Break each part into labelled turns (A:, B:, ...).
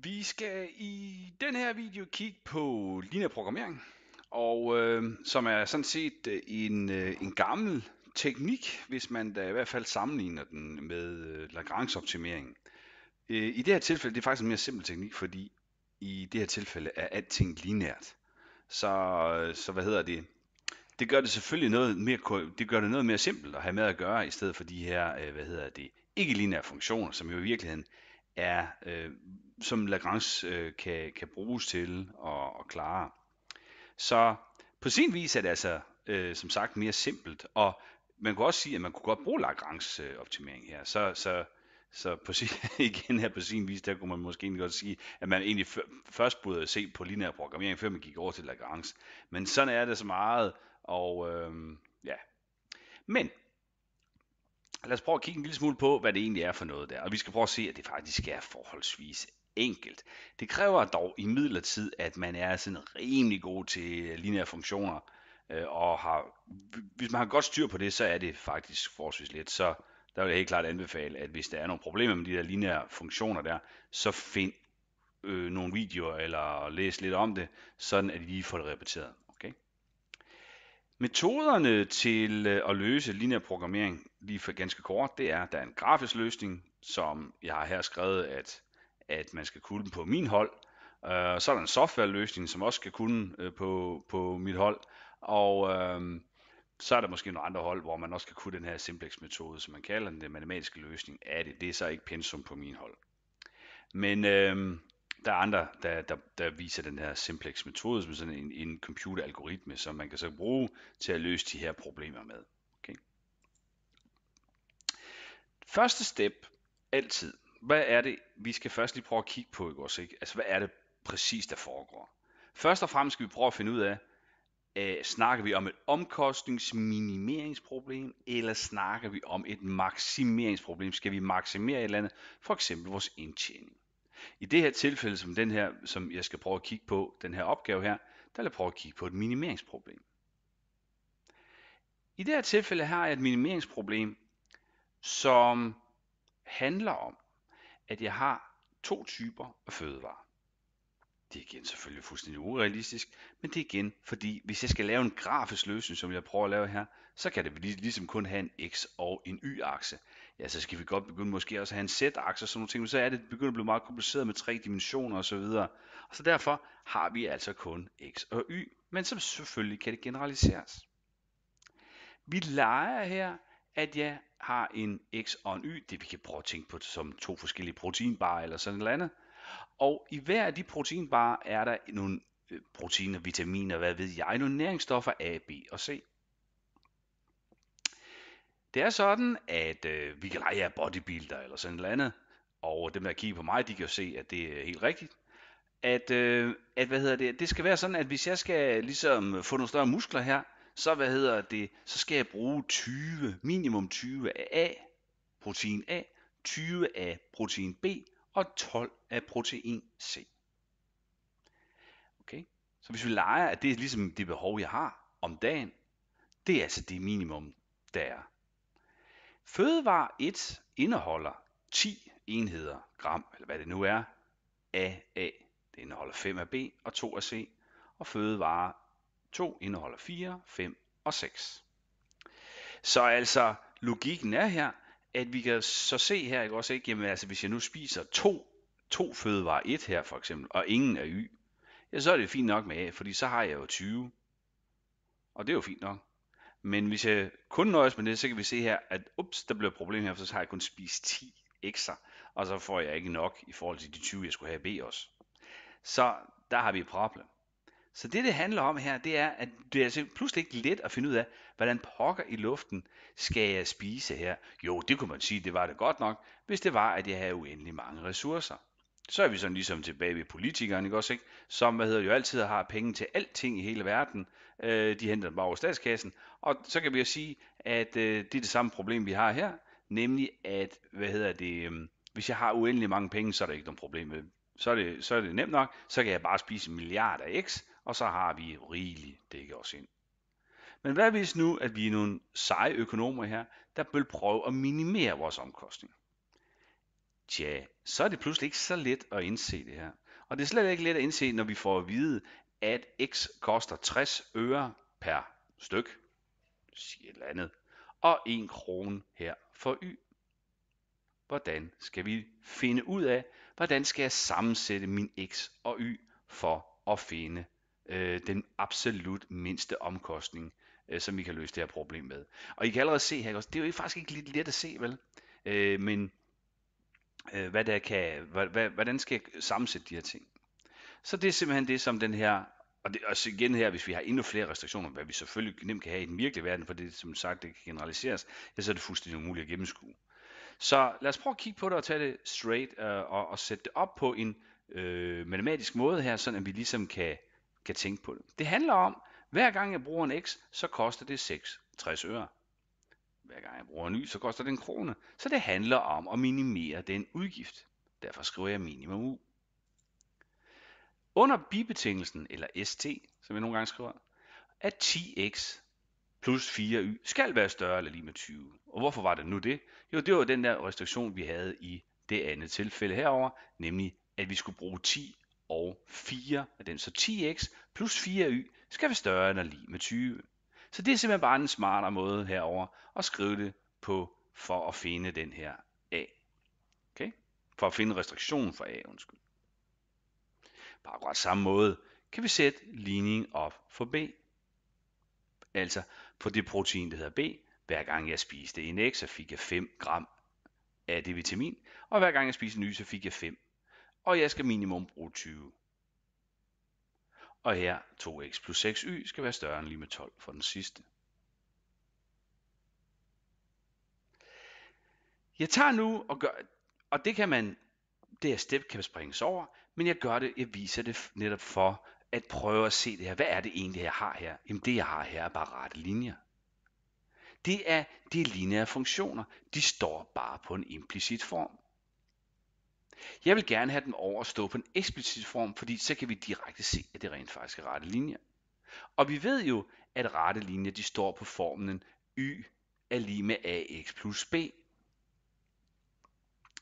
A: Vi skal i den her video kigge på lineær programmering, og øh, som er sådan set øh, en, øh, en gammel teknik, hvis man da i hvert fald sammenligner den med øh, Lagrange-optimering. Øh, I det her tilfælde, det er faktisk en mere simpel teknik, fordi i det her tilfælde er alting lineært. Så, så hvad hedder det? Det gør det selvfølgelig noget mere, det gør det noget mere simpelt at have med at gøre, i stedet for de her, øh, hvad hedder det, ikke-lineære funktioner, som jo i virkeligheden er øh, som Lagrange øh, kan, kan bruges til at, at klare. Så på sin vis er det altså øh, som sagt mere simpelt, og man kunne også sige, at man kunne godt bruge Lagrange øh, optimering her. Så, så, så på sin, igen her på sin vis, der kunne man måske egentlig godt sige, at man egentlig først burde se på lineær programmering, før man gik over til Lagrange. Men sådan er det så meget, og øh, ja. Men lad os prøve at kigge en lille smule på, hvad det egentlig er for noget der. Og vi skal prøve at se, at det faktisk er forholdsvis enkelt. Det kræver dog i midlertid, at man er sådan rimelig god til lineære funktioner, øh, og har, hvis man har godt styr på det, så er det faktisk forholdsvis let. Så der vil jeg helt klart anbefale, at hvis der er nogle problemer med de der lineære funktioner der, så find øh, nogle videoer eller læs lidt om det, sådan at I lige får det repeteret. Okay? Metoderne til øh, at løse lineær programmering lige for ganske kort, det er, at der er en grafisk løsning, som jeg har her skrevet, at at man skal kunne på min hold. Øh, så er der en softwareløsning, som også skal kunne øh, på, på mit hold. Og øh, så er der måske nogle andre hold, hvor man også kan kunne den her simplex-metode, som man kalder den, den matematiske løsning af det. Det er så ikke pensum på min hold. Men øh, der er andre, der, der, der viser den her simplex-metode som sådan en, en computeralgoritme, som man kan så bruge til at løse de her problemer med. Okay. Første step, altid, hvad er det, vi skal først lige prøve at kigge på i går, ikke? Altså, hvad er det præcis, der foregår? Først og fremmest skal vi prøve at finde ud af, øh, snakker vi om et omkostningsminimeringsproblem, eller snakker vi om et maksimeringsproblem? Skal vi maksimere et eller andet? For eksempel vores indtjening. I det her tilfælde, som den her, som jeg skal prøve at kigge på, den her opgave her, der vil jeg prøve at kigge på et minimeringsproblem. I det her tilfælde har jeg et minimeringsproblem, som handler om, at jeg har to typer af fødevarer. Det er igen selvfølgelig fuldstændig urealistisk, men det er igen, fordi hvis jeg skal lave en grafisk løsning, som jeg prøver at lave her, så kan det ligesom kun have en x- og en y-akse. Ja, så skal vi godt begynde måske også at have en z-akse og sådan nogle ting, men så er det begyndt at blive meget kompliceret med tre dimensioner osv. Og, og så derfor har vi altså kun x og y, men som selvfølgelig kan det generaliseres. Vi leger her, at jeg har en X og en Y, det vi kan prøve at tænke på som to forskellige proteinbarer eller sådan noget andet. Og i hver af de proteinbarer er der nogle øh, proteiner, vitaminer, hvad ved jeg, nogle næringsstoffer A, B og C. Det er sådan, at øh, vi kan lege af bodybuilder eller sådan noget andet, og dem der kigger på mig, de kan jo se, at det er helt rigtigt. At, øh, at hvad hedder det, det skal være sådan, at hvis jeg skal ligesom få nogle større muskler her, så hvad hedder det, så skal jeg bruge 20, minimum 20 af A, protein A, 20 af protein B og 12 af protein C. Okay? Så hvis vi leger, at det er ligesom det behov, jeg har om dagen, det er altså det minimum, der er. Fødevare 1 indeholder 10 enheder gram, eller hvad det nu er, af A. Det indeholder 5 af B og 2 af C. Og fødevare 2 indeholder 4, 5 og 6. Så altså, logikken er her, at vi kan så se her, ikke også ikke, jamen altså hvis jeg nu spiser to, to fødevarer, et her for eksempel, og ingen er Y, ja, så er det fint nok med A, fordi så har jeg jo 20. Og det er jo fint nok. Men hvis jeg kun nøjes med det, så kan vi se her, at ups, der bliver et problem her, for så har jeg kun spist 10 ekstra, og så får jeg ikke nok i forhold til de 20, jeg skulle have i B også. Så der har vi et problem. Så det, det handler om her, det er, at det er altså pludselig ikke let at finde ud af, hvordan pokker i luften skal jeg spise her? Jo, det kunne man sige, det var det godt nok, hvis det var, at jeg havde uendelig mange ressourcer. Så er vi sådan ligesom tilbage ved politikerne, ikke også, ikke? som hvad hedder, jo altid har penge til alting i hele verden. Øh, de henter dem bare over statskassen. Og så kan vi jo sige, at øh, det er det samme problem, vi har her, nemlig at, hvad hedder det, øh, hvis jeg har uendelig mange penge, så er der ikke nogen problem med så er, det, så er det nemt nok, så kan jeg bare spise milliarder x, og så har vi rigeligt dækket os ind. Men hvad hvis nu, at vi er nogle seje økonomer her, der vil prøve at minimere vores omkostning? Tja, så er det pludselig ikke så let at indse det her. Og det er slet ikke let at indse, når vi får at vide, at x koster 60 øre per styk, siger et eller andet, og 1 krone her for y. Hvordan skal vi finde ud af, hvordan skal jeg sammensætte min x og y for at finde øh, den absolut mindste omkostning, øh, som I kan løse det her problem med. Og I kan allerede se her, det er jo faktisk ikke lidt let at se, vel? Øh, men øh, hvad der kan, hvad, hvordan skal jeg sammensætte de her ting? Så det er simpelthen det, som den her, og, det, også igen her, hvis vi har endnu flere restriktioner, hvad vi selvfølgelig nemt kan have i den virkelige verden, for det som sagt, det kan generaliseres, ja, så er det fuldstændig umuligt at gennemskue. Så lad os prøve at kigge på det og tage det straight øh, og, og sætte det op på en øh, matematisk måde her, sådan at vi ligesom kan kan tænke på det. Det handler om, hver gang jeg bruger en x, så koster det 6,60 øre. Hver gang jeg bruger en y, så koster det en krone. Så det handler om at minimere den udgift. Derfor skriver jeg minimum u. Under bibetingelsen, eller ST, som jeg nogle gange skriver, at 10x plus 4y skal være større eller lige med 20. Og hvorfor var det nu det? Jo, det var den der restriktion, vi havde i det andet tilfælde herover, nemlig at vi skulle bruge 10 og 4, af den så 10x plus 4y skal være større end eller lige med 20. Så det er simpelthen bare en smartere måde herover at skrive det på for at finde den her a. Okay? For at finde restriktionen for a, undskyld. På akkurat samme måde kan vi sætte ligningen op for b. Altså på det protein, der hedder b. Hver gang jeg spiste en x, så fik jeg 5 gram af det vitamin, og hver gang jeg spiste en y, så fik jeg 5 og jeg skal minimum bruge 20. Og her 2x plus 6y skal være større end lige med 12 for den sidste. Jeg tager nu og gør, og det kan man, det her step kan springes over, men jeg gør det, jeg viser det netop for at prøve at se det her. Hvad er det egentlig, jeg har her? Jamen det, jeg har her, er bare rette linjer. Det er de lineære funktioner. De står bare på en implicit form. Jeg vil gerne have dem over at stå på en eksplicit form, fordi så kan vi direkte se, at det rent faktisk er rette linjer. Og vi ved jo, at rette linjer de står på formlen y er lige med ax plus b.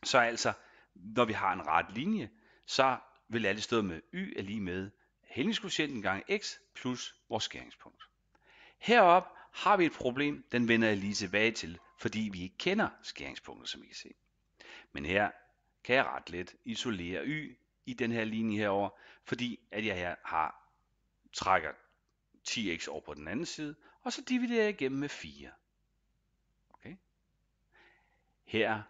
A: Så altså, når vi har en ret linje, så vil alle stå med y er lige med hældningskoefficienten gange x plus vores skæringspunkt. Herop har vi et problem, den vender jeg lige tilbage til, fordi vi ikke kender skæringspunktet, som I kan se. Men her kan jeg ret let isolere y i den her linje herover, fordi at jeg her har trækker 10x over på den anden side, og så dividerer jeg igennem med 4. Okay. Her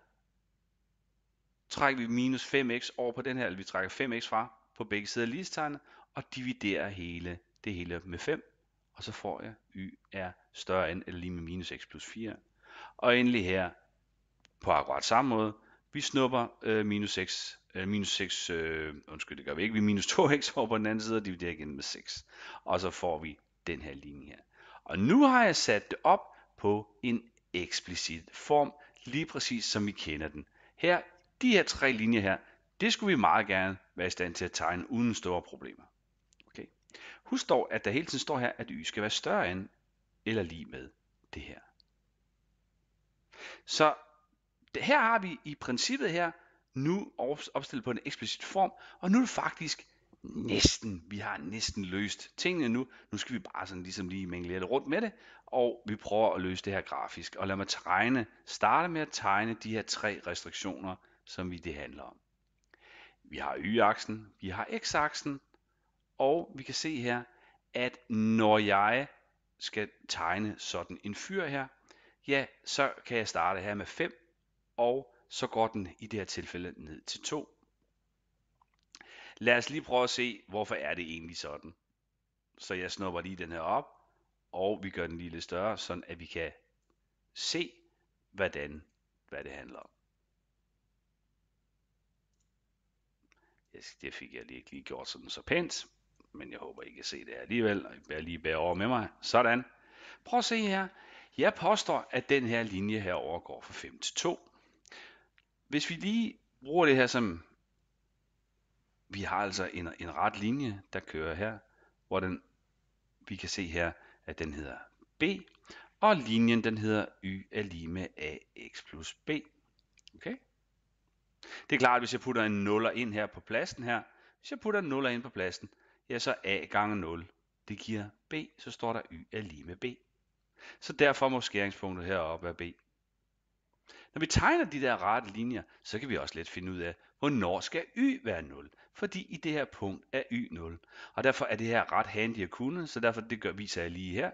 A: trækker vi minus 5x over på den her, eller vi trækker 5x fra på begge sider af ligestegnet, og dividerer hele det hele med 5, og så får jeg y er større end eller lige med minus x plus 4. Og endelig her, på akkurat samme måde, vi snupper øh, minus 6, øh, minus 6, øh, undskyld, det gør vi ikke, vi minus 2 x over på den anden side, og dividerer igen med 6. Og så får vi den her linje her. Og nu har jeg sat det op på en eksplicit form, lige præcis som vi kender den. Her, de her tre linjer her, det skulle vi meget gerne være i stand til at tegne uden store problemer. Okay. Husk dog, at der hele tiden står her, at y skal være større end eller lige med det her. Så her har vi i princippet her nu opstillet på en eksplicit form, og nu er det faktisk næsten, vi har næsten løst tingene nu. Nu skal vi bare sådan ligesom lige mingle lidt rundt med det, og vi prøver at løse det her grafisk. Og lad mig tegne, starte med at tegne de her tre restriktioner, som vi det handler om. Vi har y-aksen, vi har x-aksen, og vi kan se her, at når jeg skal tegne sådan en fyr her, ja, så kan jeg starte her med 5, og så går den i det her tilfælde ned til 2. Lad os lige prøve at se, hvorfor er det egentlig sådan. Så jeg snupper lige den her op, og vi gør den lige lidt større, sådan at vi kan se, hvordan, hvad det handler om. det fik jeg lige, lige gjort sådan så pænt, men jeg håber, I kan se det alligevel, og I bærer lige bære over med mig. Sådan. Prøv at se her. Jeg påstår, at den her linje her overgår fra 5 til 2. Hvis vi lige bruger det her som, vi har altså en, en ret linje, der kører her, hvor den, vi kan se her, at den hedder B, og linjen den hedder y er lige med ax plus b. Okay? Det er klart, at hvis jeg putter en 0 ind her på pladsen her, hvis jeg putter en 0 ind på pladsen, ja så a gange 0, det giver b, så står der y er lige med b. Så derfor må skæringspunktet heroppe være b. Når vi tegner de der rette linjer, så kan vi også let finde ud af, hvornår skal y være 0? Fordi i det her punkt er y 0. Og derfor er det her ret handy at kunne, så derfor det gør, viser jeg lige her.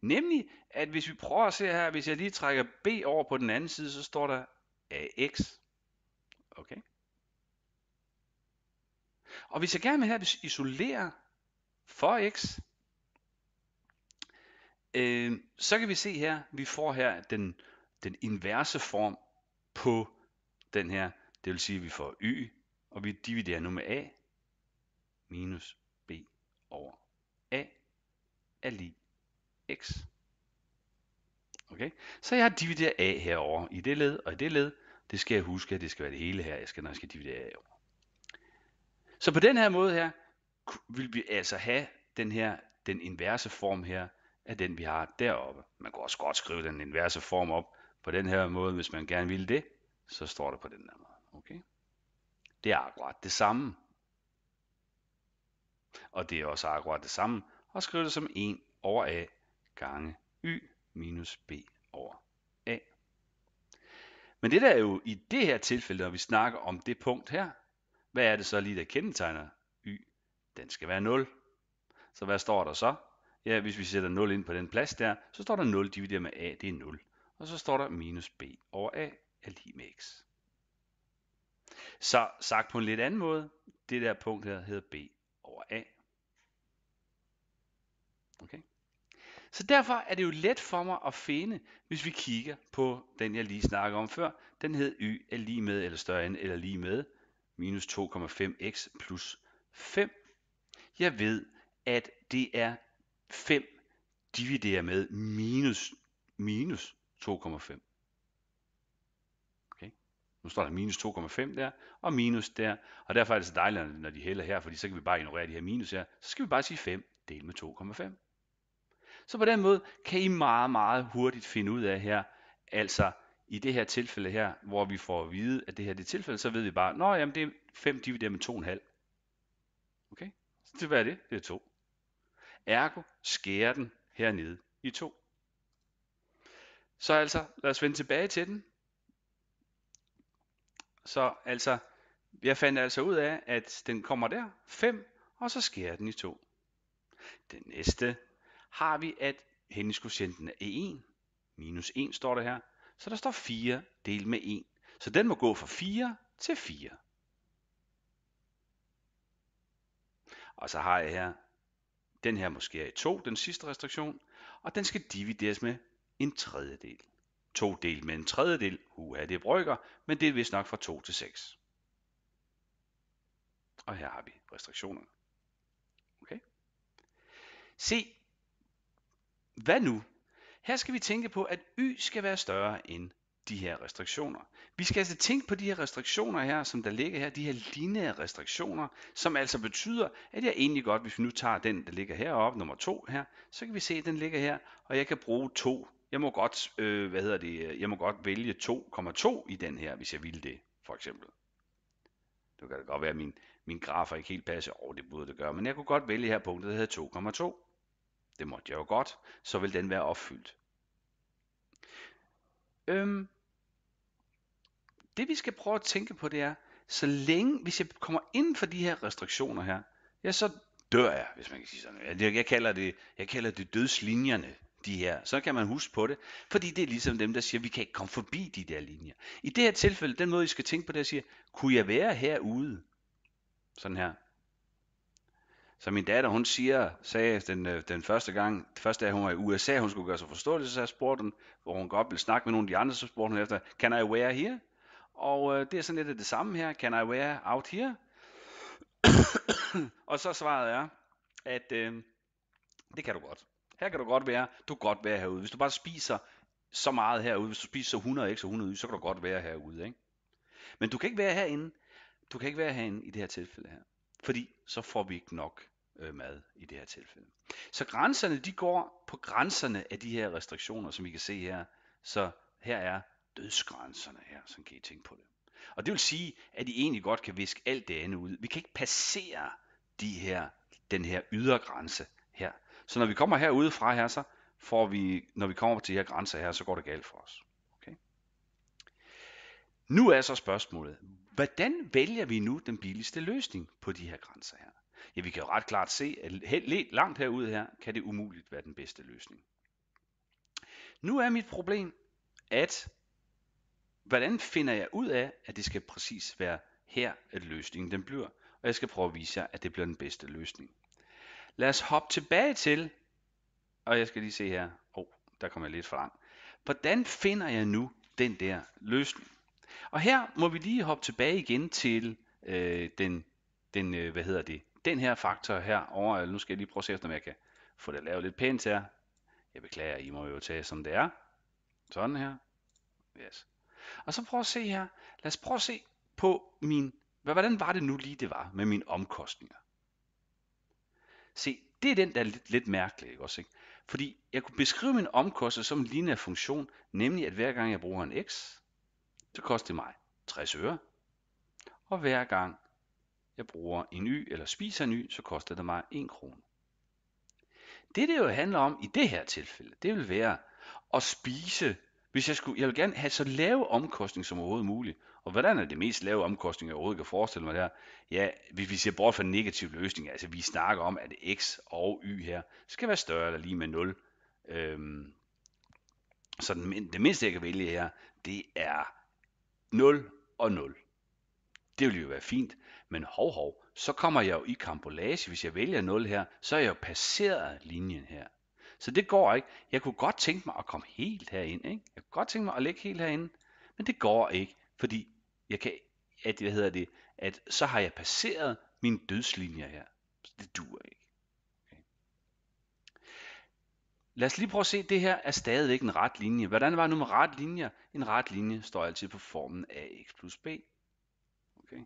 A: Nemlig, at hvis vi prøver at se her, hvis jeg lige trækker b over på den anden side, så står der ax. Okay. Og hvis jeg gerne vil have, at isolere for x, øh, så kan vi se her, vi får her den den inverse form på den her. Det vil sige, at vi får y, og vi dividerer nu med a minus b over a er lige x. Okay? Så jeg har divideret a herover i det led og i det led. Det skal jeg huske, at det skal være det hele her, jeg skal, når jeg skal dividere a over. Så på den her måde her, vil vi altså have den her, den inverse form her, af den vi har deroppe. Man kan også godt skrive den inverse form op på den her måde, hvis man gerne vil det, så står det på den her måde. Okay? Det er akkurat det samme. Og det er også akkurat det samme at skrive det som 1 over a gange y minus b over a. Men det der er jo i det her tilfælde, når vi snakker om det punkt her, hvad er det så lige, der kendetegner y? Den skal være 0. Så hvad står der så? Ja, hvis vi sætter 0 ind på den plads der, så står der 0 divideret med a, det er 0 og så står der minus b over a er lige med x. Så sagt på en lidt anden måde, det der punkt her hedder b over a. Okay? Så derfor er det jo let for mig at finde, hvis vi kigger på den, jeg lige snakkede om før. Den hed y er lige med, eller større end, eller lige med, minus 2,5x plus 5. Jeg ved, at det er 5 divideret med minus, minus 2,5. Okay? Nu står der minus 2,5 der, og minus der, og derfor er det så dejligt, når de hælder her, fordi så kan vi bare ignorere de her minus her, så skal vi bare sige 5 delt med 2,5. Så på den måde kan I meget, meget hurtigt finde ud af her, altså i det her tilfælde her, hvor vi får at vide, at det her det tilfælde, så ved vi bare, at jamen det er 5 divideret med 2,5. Okay? Så det, hvad er det? Det er 2. Ergo skærer den hernede i 2. Så altså, lad os vende tilbage til den. Så altså, jeg fandt altså ud af, at den kommer der, 5, og så skærer den i 2. Den næste har vi, at hændingskoefficienten er 1. Minus 1 står der her. Så der står 4 delt med 1. Så den må gå fra 4 til 4. Og så har jeg her, den her måske er i 2, den sidste restriktion, og den skal divideres med en tredjedel. To del med en tredjedel, uha det brygger, men det er vist nok fra 2 til 6. Og her har vi restriktionerne. Okay? Se, hvad nu? Her skal vi tænke på, at y skal være større end de her restriktioner. Vi skal altså tænke på de her restriktioner her, som der ligger her, de her lineære restriktioner, som altså betyder, at jeg egentlig godt, hvis vi nu tager den, der ligger heroppe, nummer 2 her, så kan vi se, at den ligger her, og jeg kan bruge 2 jeg må godt, øh, hvad hedder det, øh, jeg må godt vælge 2,2 i den her, hvis jeg ville det, for eksempel. Det kan da godt være, at min, min grafer ikke helt passer. Åh, oh, det burde det gøre. Men jeg kunne godt vælge her punktet, der hedder 2,2. Det måtte jeg jo godt. Så vil den være opfyldt. Øhm, det vi skal prøve at tænke på, det er, så længe, hvis jeg kommer ind for de her restriktioner her, ja, så dør jeg, hvis man kan sige sådan. Jeg, jeg, kalder, det, jeg kalder det dødslinjerne de her. Så kan man huske på det, fordi det er ligesom dem, der siger, vi kan ikke komme forbi de der linjer. I det her tilfælde, den måde, I skal tænke på det, er siger, kunne jeg være herude? Sådan her. Så min datter, hun siger, sagde den, øh, den første gang, første dag hun var i USA, hun skulle gøre sig forståelig, så spurgte hun, hvor hun godt ville snakke med nogle af de andre, så spurgte hun efter, can I wear here? Og øh, det er sådan lidt det samme her, can I wear out here? og så svaret er, at øh, det kan du godt. Her kan du godt være, du kan godt være herude. Hvis du bare spiser så meget herude, hvis du spiser 100 x 100 y, så kan du godt være herude. Ikke? Men du kan ikke være herinde. Du kan ikke være herinde i det her tilfælde her. Fordi så får vi ikke nok øh, mad i det her tilfælde. Så grænserne, de går på grænserne af de her restriktioner, som I kan se her. Så her er dødsgrænserne her, så kan I tænke på det. Og det vil sige, at I egentlig godt kan viske alt det andet ud. Vi kan ikke passere de her, den her ydergrænse, så når vi kommer herude fra her, så får vi, når vi kommer til de her grænser her, så går det galt for os. Okay? Nu er så spørgsmålet, hvordan vælger vi nu den billigste løsning på de her grænser her? Ja, vi kan jo ret klart se, at helt langt herude her, kan det umuligt være den bedste løsning. Nu er mit problem, at hvordan finder jeg ud af, at det skal præcis være her, at løsningen den bliver? Og jeg skal prøve at vise jer, at det bliver den bedste løsning. Lad os hoppe tilbage til, og jeg skal lige se her, oh, der kommer jeg lidt for langt. Hvordan finder jeg nu den der løsning? Og her må vi lige hoppe tilbage igen til øh, den, den øh, hvad hedder det, den her faktor her over, nu skal jeg lige prøve at se, om jeg kan få det lavet lidt pænt her. Jeg beklager, I må jo tage som det er. Sådan her. Yes. Og så prøv at se her. Lad os prøve at se på min, hvordan var det nu lige det var med mine omkostninger. Se, det er den, der er lidt, lidt mærkelig, ikke også? Ikke? Fordi jeg kunne beskrive min omkostning som en lignende funktion, nemlig at hver gang jeg bruger en x, så koster det mig 60 øre. Og hver gang jeg bruger en y eller spiser en y, så koster det mig 1 krone. Det det jo handler om i det her tilfælde, det vil være at spise hvis jeg, skulle, jeg vil gerne have så lave omkostninger som overhovedet muligt. Og hvordan er det mest lave omkostning, jeg overhovedet kan forestille mig der? Ja, hvis vi ser bort fra negative løsning, altså vi snakker om, at x og y her skal være større eller lige med 0. Øhm, så den, det mindste, jeg kan vælge her, det er 0 og 0. Det ville jo være fint, men hov hov, så kommer jeg jo i kampolage. Hvis jeg vælger 0 her, så er jeg jo passeret linjen her. Så det går ikke. Jeg kunne godt tænke mig at komme helt herind. Ikke? Jeg kunne godt tænke mig at ligge helt herinde. Men det går ikke, fordi jeg kan, at, hvad hedder det, at så har jeg passeret min dødslinje her. Så det dur ikke. Okay. Lad os lige prøve at se, det her er stadigvæk en ret linje. Hvordan var det nu med ret linjer? En ret linje står altid på formen af x plus b. Okay.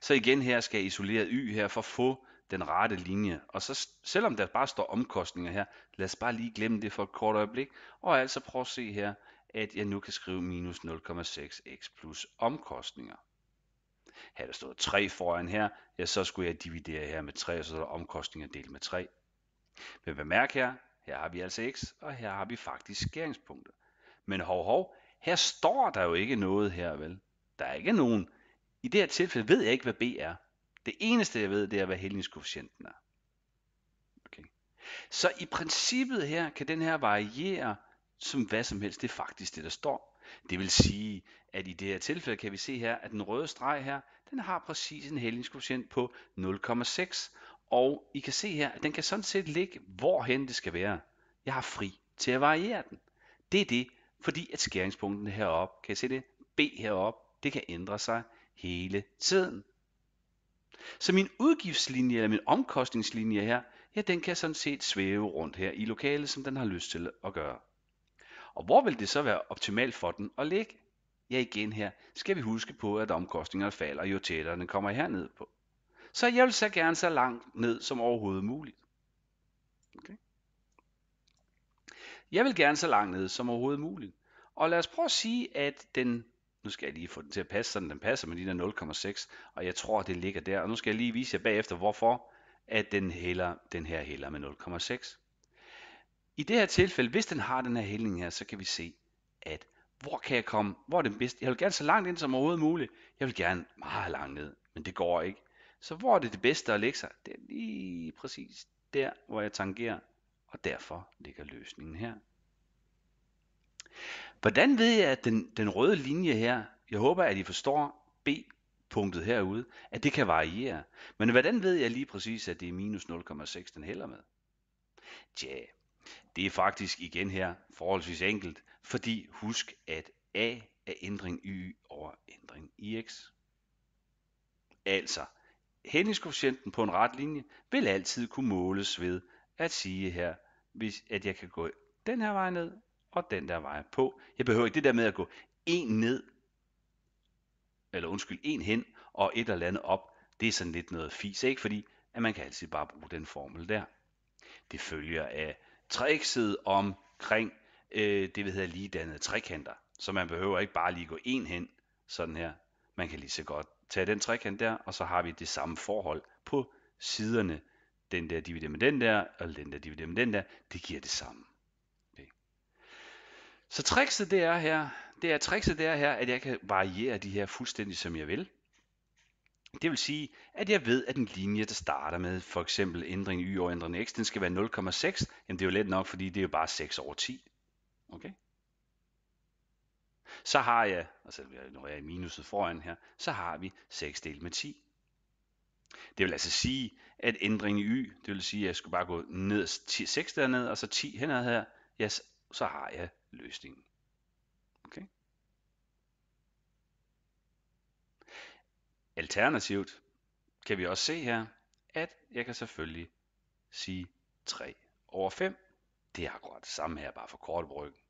A: Så igen her skal jeg isolere y her for at få den rette linje. Og så selvom der bare står omkostninger her, lad os bare lige glemme det for et kort øjeblik, og altså prøve at se her, at jeg nu kan skrive minus 0,6x plus omkostninger. Havde der stået 3 foran her, ja, så skulle jeg dividere her med 3, og så er der omkostninger delt med 3. Men bemærk her, her har vi altså x, og her har vi faktisk skæringspunktet. Men hov, hov, her står der jo ikke noget her, vel? Der er ikke nogen. I det her tilfælde ved jeg ikke, hvad b er. Det eneste, jeg ved, det er, hvad hældningskoefficienten er. Okay. Så i princippet her kan den her variere som hvad som helst. Det er faktisk det, der står. Det vil sige, at i det her tilfælde kan vi se her, at den røde streg her, den har præcis en hældningskoefficient på 0,6. Og I kan se her, at den kan sådan set ligge, hvorhen det skal være. Jeg har fri til at variere den. Det er det, fordi at skæringspunkten heroppe, kan I se det? B heroppe, det kan ændre sig hele tiden. Så min udgiftslinje, eller min omkostningslinje her, ja, den kan sådan set svæve rundt her i lokalet, som den har lyst til at gøre. Og hvor vil det så være optimalt for den at ligge? Ja, igen her skal vi huske på, at omkostningerne falder, jo tættere den kommer herned på. Så jeg vil så gerne så langt ned som overhovedet muligt. Okay. Jeg vil gerne så langt ned som overhovedet muligt. Og lad os prøve at sige, at den nu skal jeg lige få den til at passe, sådan den passer med de der 0,6, og jeg tror, det ligger der. Og nu skal jeg lige vise jer bagefter, hvorfor at den, hælder, den her hælder med 0,6. I det her tilfælde, hvis den har den her hældning her, så kan vi se, at hvor kan jeg komme, hvor er den bedste? Jeg vil gerne så langt ind som overhovedet muligt. Jeg vil gerne meget langt ned, men det går ikke. Så hvor er det det bedste at lægge sig? Det er lige præcis der, hvor jeg tangerer, og derfor ligger løsningen her. Hvordan ved jeg, at den, den røde linje her, jeg håber, at I forstår B-punktet herude, at det kan variere. Men hvordan ved jeg lige præcis, at det er minus 0,6, den hælder med? Tja, det er faktisk igen her forholdsvis enkelt, fordi husk, at A er ændring y over ændring i x. Altså, hændingskoefficienten på en ret linje vil altid kunne måles ved at sige her, hvis, at jeg kan gå den her vej ned og den der vej på. Jeg behøver ikke det der med at gå en ned, eller undskyld, en hen og et eller andet op. Det er sådan lidt noget fis, ikke? Fordi at man kan altid bare bruge den formel der. Det følger af trickset omkring øh, det, vi hedder lige dannede trekanter. Så man behøver ikke bare lige gå en hen, sådan her. Man kan lige så godt tage den trekant der, og så har vi det samme forhold på siderne. Den der dividerer med den der, og den der dividerer med den der, det giver det samme. Så trikset det er her, det er trikset det er her, at jeg kan variere de her fuldstændig som jeg vil. Det vil sige, at jeg ved, at en linje, der starter med for eksempel ændring y over ændring x, den skal være 0,6. Jamen det er jo let nok, fordi det er jo bare 6 over 10. Okay? Så har jeg, altså når jeg er i minuset foran her, så har vi 6 delt med 10. Det vil altså sige, at ændringen i y, det vil sige, at jeg skulle bare gå ned 10, 6 dernede, og så 10 henad her, yes, så har jeg løsningen. Okay? Alternativt kan vi også se her, at jeg kan selvfølgelig sige 3 over 5. Det er akkurat det samme her, bare for kort ryggen.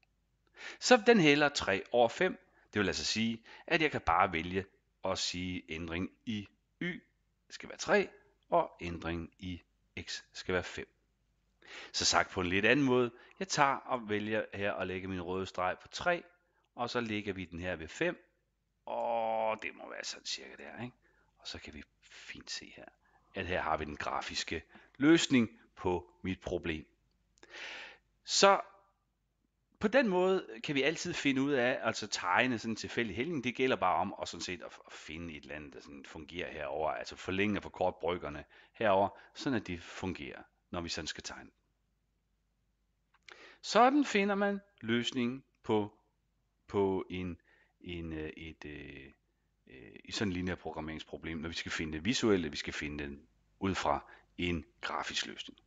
A: Så den hælder 3 over 5. Det vil altså sige, at jeg kan bare vælge at sige ændring i y skal være 3, og ændring i x skal være 5. Så sagt på en lidt anden måde, jeg tager og vælger her at lægge min røde streg på 3, og så lægger vi den her ved 5, og det må være sådan cirka der, ikke? Og så kan vi fint se her, at her har vi den grafiske løsning på mit problem. Så på den måde kan vi altid finde ud af, altså tegne sådan en tilfældig hældning, det gælder bare om at, sådan set, at finde et eller andet, der sådan fungerer herover, altså forlænge for kort bryggerne herover, sådan at det fungerer når vi sådan skal tegne. Sådan finder man løsningen på, på en, en, øh, et, øh, øh, et, et sådan lineær programmeringsproblem, når vi skal finde det visuelle, vi skal finde den ud fra en grafisk løsning.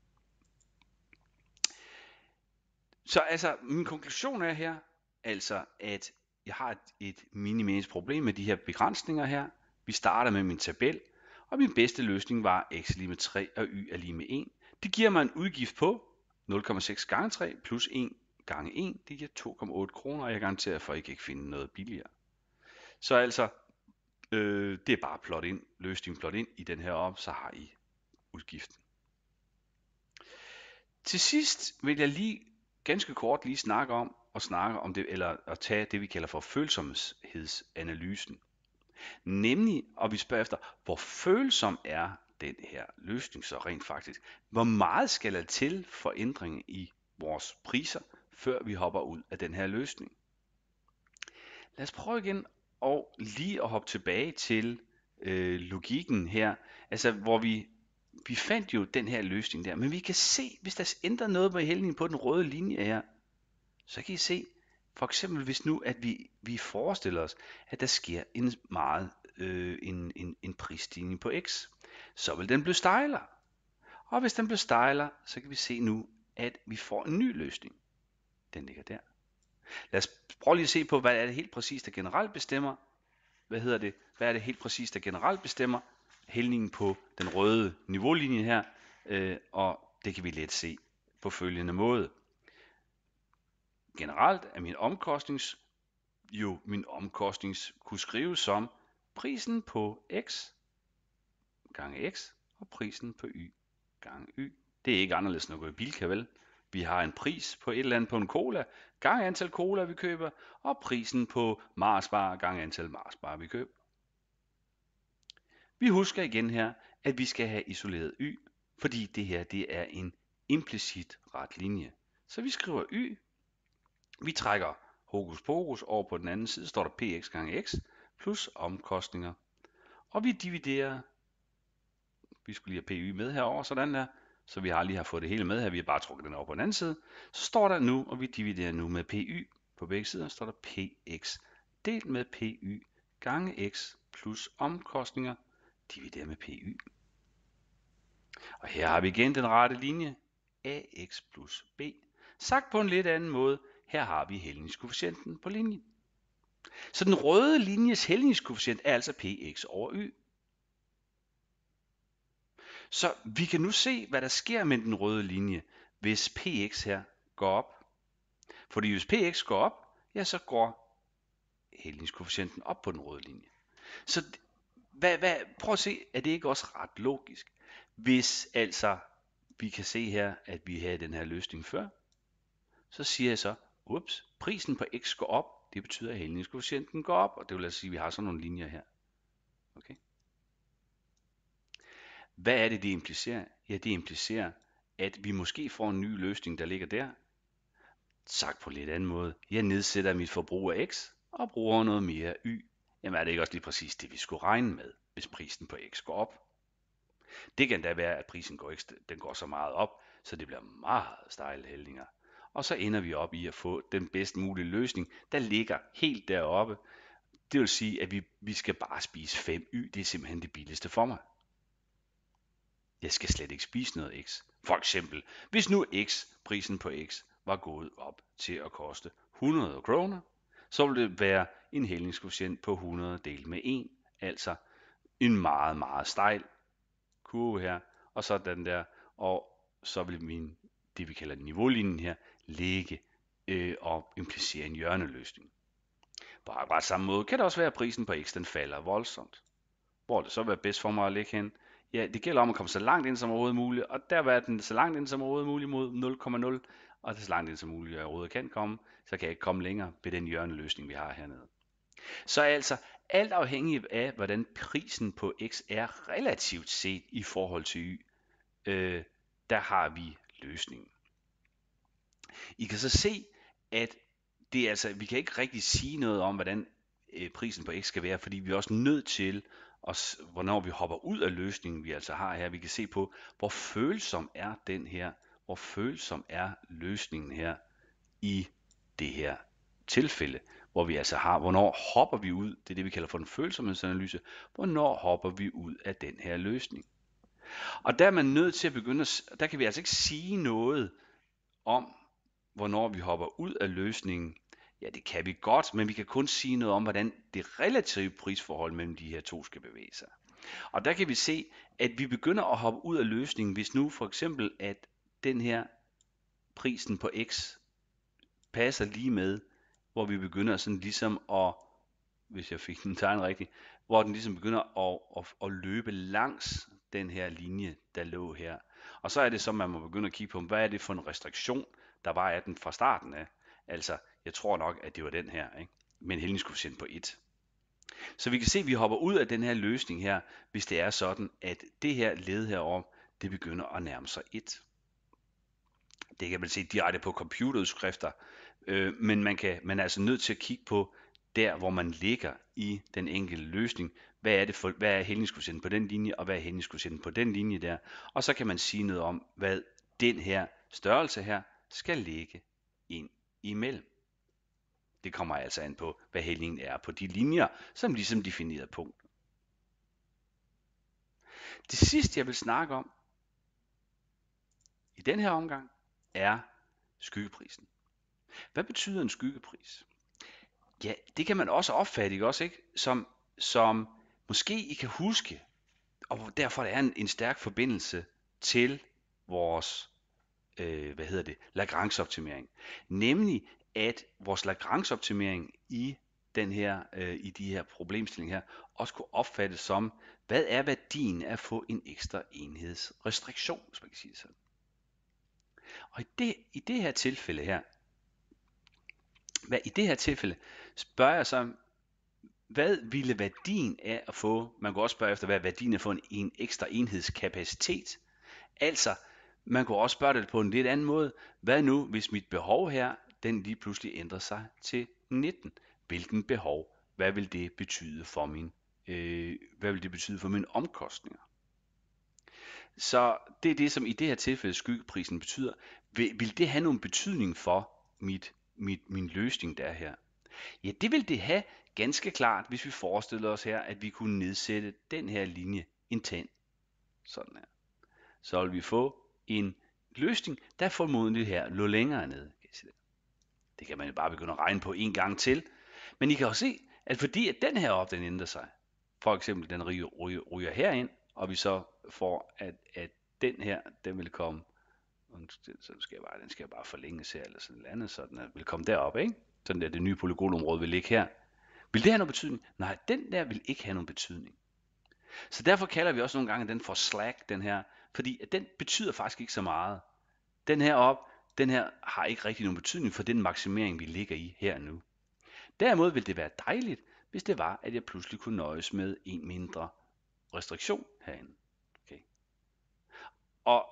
A: Så altså, min konklusion er her, altså at jeg har et, et minimeringsproblem med de her begrænsninger her. Vi starter med min tabel, og min bedste løsning var x lige med 3 og y er lige med 1. Det giver mig en udgift på 0,6 gange 3 plus 1 gange 1, det giver 2,8 kroner, og jeg garanterer for, at I kan ikke finde noget billigere. Så altså, øh, det er bare plot ind, løs din plot ind i den her op, så har I udgiften. Til sidst vil jeg lige ganske kort lige snakke om, og snakke om det, eller at tage det, vi kalder for følsomhedsanalysen. Nemlig, og vi spørger efter, hvor følsom er den her løsning så rent faktisk? Hvor meget skal der til for ændringen i vores priser, før vi hopper ud af den her løsning? Lad os prøve igen og lige at hoppe tilbage til øh, logikken her, altså hvor vi vi fandt jo den her løsning der, men vi kan se, hvis der ændrer noget på hældningen på den røde linje her, så kan I se, for eksempel hvis nu, at vi, vi forestiller os, at der sker en meget øh, en, en, en prisstigning på x, så vil den blive stejlere. Og hvis den bliver stejlere, så kan vi se nu, at vi får en ny løsning. Den ligger der. Lad os prøve lige at se på, hvad er det helt præcist, der generelt bestemmer. Hvad hedder det? Hvad er det helt præcist, der generelt bestemmer hældningen på den røde niveaulinje her? Øh, og det kan vi let se på følgende måde. Generelt er min omkostnings jo min omkostnings kunne skrives som prisen på x gange x og prisen på y gange y. Det er ikke anderledes end at gå i Bilka, vel? Vi har en pris på et eller andet på en cola, gange antal cola vi køber, og prisen på Marsbar gange antal Marsbar vi køber. Vi husker igen her, at vi skal have isoleret y, fordi det her det er en implicit ret linje. Så vi skriver y, vi trækker hokus pokus over på den anden side, står der px gange x, plus omkostninger. Og vi dividerer, vi skulle lige have PY med herover, sådan der, så vi har lige har fået det hele med her, vi har bare trukket den over på den anden side, så står der nu, og vi dividerer nu med PY, på begge sider står der PX, delt med PY gange X plus omkostninger, dividerer med PY. Og her har vi igen den rette linje, AX plus B. Sagt på en lidt anden måde, her har vi hældningskoefficienten på linjen. Så den røde linjes hældningskoefficient er altså px over y. Så vi kan nu se, hvad der sker med den røde linje, hvis px her går op. Fordi hvis px går op, ja, så går hældningskoefficienten op på den røde linje. Så hvad, hvad, prøv at se, er det ikke også ret logisk? Hvis altså vi kan se her, at vi havde den her løsning før, så siger jeg så, ups, prisen på x går op, det betyder, at hældningskoefficienten går op, og det vil altså sige, at vi har sådan nogle linjer her. Okay? Hvad er det, det implicerer? Ja, det implicerer, at vi måske får en ny løsning, der ligger der. Sagt på en lidt anden måde, jeg nedsætter mit forbrug af x og bruger noget mere y. Jamen er det ikke også lige præcis det, vi skulle regne med, hvis prisen på x går op? Det kan da være, at prisen går, ikke, den går så meget op, så det bliver meget stejle hældninger og så ender vi op i at få den bedst mulige løsning, der ligger helt deroppe. Det vil sige, at vi, vi skal bare spise 5y, det er simpelthen det billigste for mig. Jeg skal slet ikke spise noget x. For eksempel, hvis nu x, prisen på x, var gået op til at koste 100 kroner, så ville det være en hældningskoefficient på 100 delt med 1, altså en meget, meget stejl kurve her, og så den der, og så vil min, det vi kalder niveaulinjen her, ligge øh, og implicere en hjørneløsning. På akkurat samme måde kan det også være, at prisen på X den falder voldsomt. Hvor det så være bedst for mig at ligge hen? Ja, det gælder om at komme så langt ind som overhovedet muligt, og der var den så langt ind som overhovedet muligt mod 0,0, og det så langt ind som muligt jeg overhovedet kan komme, så kan jeg ikke komme længere ved den hjørneløsning, vi har hernede. Så altså, alt afhængig af, hvordan prisen på X er relativt set i forhold til Y, øh, der har vi løsningen. I kan så se, at det er altså, vi kan ikke rigtig sige noget om, hvordan øh, prisen på X skal være, fordi vi er også nødt til, at, hvornår vi hopper ud af løsningen, vi altså har her. Vi kan se på, hvor følsom er den her, hvor følsom er løsningen her i det her tilfælde, hvor vi altså har, hvornår hopper vi ud, det er det, vi kalder for en følsomhedsanalyse, hvornår hopper vi ud af den her løsning. Og der er man nødt til at begynde, at, der kan vi altså ikke sige noget om, hvornår vi hopper ud af løsningen? Ja, det kan vi godt, men vi kan kun sige noget om, hvordan det relative prisforhold mellem de her to skal bevæge sig. Og der kan vi se, at vi begynder at hoppe ud af løsningen, hvis nu for eksempel, at den her prisen på x passer lige med, hvor vi begynder sådan ligesom at, hvis jeg fik den tegn rigtigt, hvor den ligesom begynder at, at, at løbe langs den her linje, der lå her. Og så er det så, man må begynde at kigge på, hvad er det for en restriktion, der var af den fra starten af. Altså, jeg tror nok, at det var den her, ikke? men en hældningskoefficient på 1. Så vi kan se, at vi hopper ud af den her løsning her, hvis det er sådan, at det her led herom, det begynder at nærme sig 1. Det kan man se direkte på computerudskrifter, øh, men man, kan, man er altså nødt til at kigge på der, hvor man ligger i den enkelte løsning. Hvad er, det for, hvad er hældningskoefficienten på den linje, og hvad er hældningskoefficienten på den linje der? Og så kan man sige noget om, hvad den her størrelse her skal ligge ind imellem. Det kommer altså an på, hvad hældningen er på de linjer, som ligesom definerer punkten. Det sidste, jeg vil snakke om i den her omgang, er skyggeprisen. Hvad betyder en skyggepris? Ja, det kan man også opfatte, ikke også, ikke? Som, som måske I kan huske, og derfor der er en, en stærk forbindelse til vores øh, hvad hedder det, Lagrange-optimering. Nemlig, at vores Lagrange-optimering i den her, øh, i de her problemstillinger her, også kunne opfattes som, hvad er værdien af at få en ekstra enhedsrestriktion, hvis man kan sige det sådan. Og i det, i det her tilfælde her, hvad, i det her tilfælde spørger jeg så, hvad ville værdien af at få, man kunne også spørge efter, hvad værdien af at få en, en ekstra enhedskapacitet, altså man kunne også spørge det på en lidt anden måde. Hvad nu, hvis mit behov her, den lige pludselig ændrer sig til 19? Hvilken behov? Hvad vil det betyde for min, øh, hvad vil det betyde for mine omkostninger? Så det er det, som i det her tilfælde skyggeprisen betyder. Vil, vil det have nogen betydning for mit, mit, min løsning, der her? Ja, det vil det have ganske klart, hvis vi forestiller os her, at vi kunne nedsætte den her linje en tand. Sådan her. Så vil vi få en løsning, der formodentlig her lå længere nede. Det kan man jo bare begynde at regne på en gang til. Men I kan også se, at fordi at den her op, den ændrer sig, for eksempel den ryger, ryger, ryger herind, og vi så får, at, at den her, den vil komme, så skal jeg bare, den skal jeg bare forlænges her, eller sådan noget andet, så den vil komme derop, ikke? Sådan der, det nye polygonområde vil ligge her. Vil det have nogen betydning? Nej, den der vil ikke have nogen betydning. Så derfor kalder vi også nogle gange den for slack, den her, fordi at den betyder faktisk ikke så meget. Den her op, den her har ikke rigtig nogen betydning for den maksimering, vi ligger i her nu. Derimod ville det være dejligt, hvis det var, at jeg pludselig kunne nøjes med en mindre restriktion herinde. Okay. Og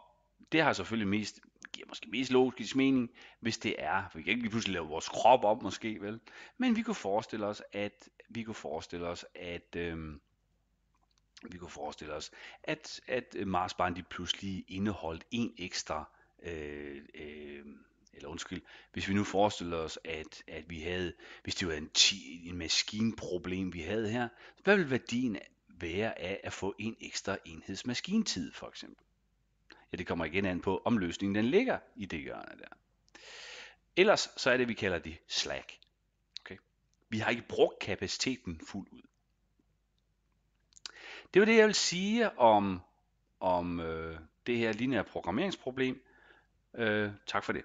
A: det har selvfølgelig mest, giver måske mest logisk mening, hvis det er, for vi kan ikke lige pludselig lave vores krop op måske, vel? Men vi kunne forestille os, at vi kunne forestille os, at øh, vi kunne forestille os, at, at bare øh, lige pludselig indeholdt en ekstra, øh, øh, eller undskyld, hvis vi nu forestiller os, at, at vi havde, hvis det var en, ti, en maskinproblem, vi havde her, hvad ville værdien være af at få en ekstra enheds maskintid, for eksempel? Ja, det kommer igen an på, om løsningen den ligger i det hjørne der. Ellers så er det, vi kalder det slack. Okay? Vi har ikke brugt kapaciteten fuldt ud. Det var det, jeg vil sige om, om øh, det her lineære programmeringsproblem. Øh, tak for det.